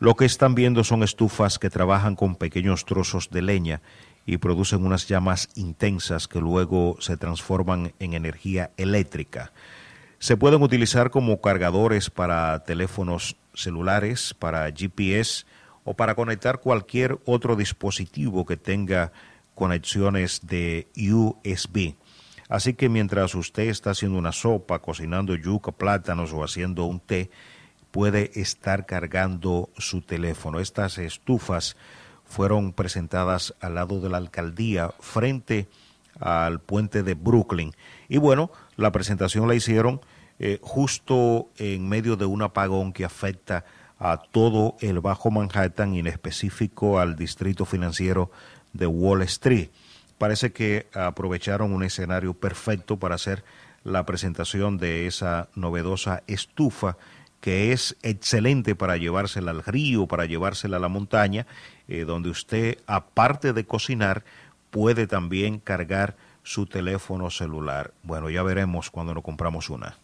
Lo que están viendo son estufas que trabajan con pequeños trozos de leña y producen unas llamas intensas que luego se transforman en energía eléctrica. Se pueden utilizar como cargadores para teléfonos celulares, para GPS o para conectar cualquier otro dispositivo que tenga conexiones de USB. Así que mientras usted está haciendo una sopa, cocinando yuca, plátanos o haciendo un té, puede estar cargando su teléfono. Estas estufas fueron presentadas al lado de la alcaldía frente al puente de Brooklyn. Y bueno, la presentación la hicieron eh, justo en medio de un apagón que afecta a todo el Bajo Manhattan y en específico al distrito financiero de Wall Street. Parece que aprovecharon un escenario perfecto para hacer la presentación de esa novedosa estufa que es excelente para llevársela al río, para llevársela a la montaña, eh, donde usted, aparte de cocinar, puede también cargar su teléfono celular. Bueno, ya veremos cuando nos compramos una.